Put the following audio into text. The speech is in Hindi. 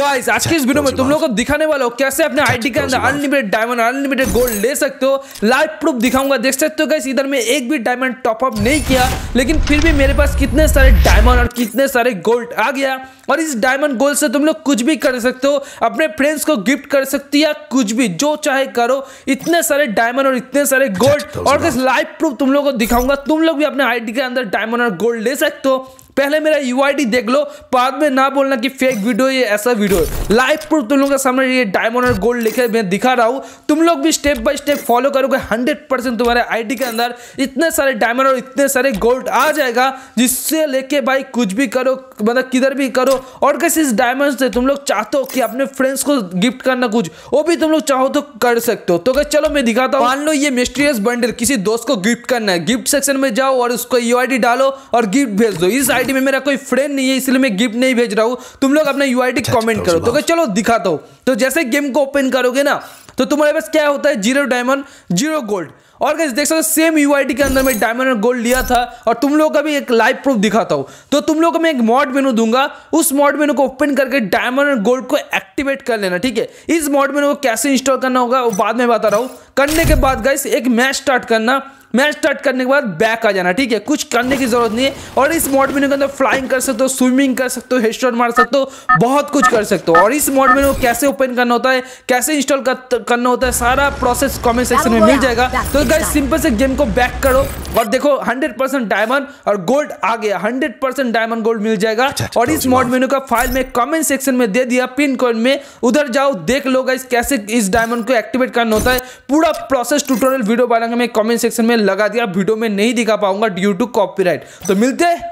गाइस आज के इस वीडियो में तुम लोगों को दिखाने वाला हूँ कैसे अपने आईडी के अंदर अनलिमिटेड डायमंड अनलिमिटेड गोल्ड ले सकते हो लाइव प्रूफ दिखाऊंगा देख सकते हो गाइस इधर में एक भी डायमंड टॉपअप नहीं किया लेकिन फिर भी मेरे पास कितने सारे डायमंड और कितने सारे गोल्ड आ गया और इस डायमंड गोल्ड से तुम लोग कुछ भी कर सकते हो अपने फ्रेंड्स को गिफ्ट कर सकते हो या कुछ भी जो चाहे करो इतने सारे डायमंड और इतने सारे गोल्ड और लाइव प्रूफ तुम लोग को दिखाऊंगा तुम लोग भी अपने आईडी के अंदर डायमंड और गोल्ड ले सकते हो पहले मेरा यू देख लो बाद में ना बोलना कि फेक वीडियो ये ऐसा वीडियो लाइफ लाइव प्रूफ तुम लोगों के सामने ये डायमंड और गोल्ड लिखे मैं दिखा रहा हूँ तुम लोग भी स्टेप बाय स्टेप फॉलो करोगे हंड्रेड परसेंट तुम्हारे आईडी के अंदर इतने सारे डायमंड और इतने सारे गोल्ड आ जाएगा जिससे लेके भाई कुछ भी करो मतलब किधर भी करो और कैसे इस डायमंड से तुम लोग चाहते हो कि अपने फ्रेंड्स को गिफ्ट करना कुछ वो भी तुम लोग चाहो तो कर सकते हो तो क्या चलो मैं दिखाता हूँ मान लो ये मिस्ट्रियस बंडल किसी दोस्त को गिफ्ट करना है गिफ्ट सेक्शन में जाओ और उसको यू डालो और गिफ्ट भेज दो इस यूआईडी में मेरा कोई फ्रेंड नहीं है इसलिए मैं गिफ्ट नहीं भेज रहा हूँ तुम लोग अपना यूआईडी कमेंट अच्छा, तो करो तो चलो दिखाता हूँ तो जैसे गेम को ओपन करोगे ना तो तुम्हारे पास क्या होता है जीरो डायमंड जीरो गोल्ड और कैसे देख सकते हो सेम यू के अंदर मैं डायमंड और गोल्ड लिया था और तुम लोग का भी एक लाइव प्रूफ दिखाता हूँ तो तुम लोग को मैं एक मॉड मेनू दूंगा उस मॉड मेनू को ओपन करके डायमंड और गोल्ड को एक्टिवेट कर लेना ठीक है इस मॉड मेनू को कैसे इंस्टॉल करना होगा वो बाद में बता रहा हूँ करने के बाद गए एक मैच स्टार्ट करना मैच स्टार्ट करने के बाद बैक आ जाना ठीक है कुछ करने की जरूरत नहीं है और इस मोड में के अंदर फ्लाइंग कर सकते हो स्विमिंग कर सकते हो हेडशॉट मार सकते हो बहुत कुछ कर सकते हो और इस मोड में कैसे ओपन करना होता है कैसे इंस्टॉल करना होता है सारा प्रोसेस कॉमेंट सेक्शन में मिल जाएगा तो गाइस सिंपल से गेम को बैक करो और देखो 100% डायमंड और गोल्ड आ गया 100% डायमंड गोल्ड मिल जाएगा अच्छा, अच्छा, और इस मॉड मेनू का फाइल में कमेंट सेक्शन में दे दिया पिन कोड में उधर जाओ देख लो गाइस कैसे इस डायमंड को एक्टिवेट करना होता है पूरा प्रोसेस ट्यूटोरियल वीडियो बनाएंगे मैं कमेंट सेक्शन में लगा दिया वीडियो में नहीं दिखा पाऊंगा ड्यू टू कॉपीराइट तो मिलते हैं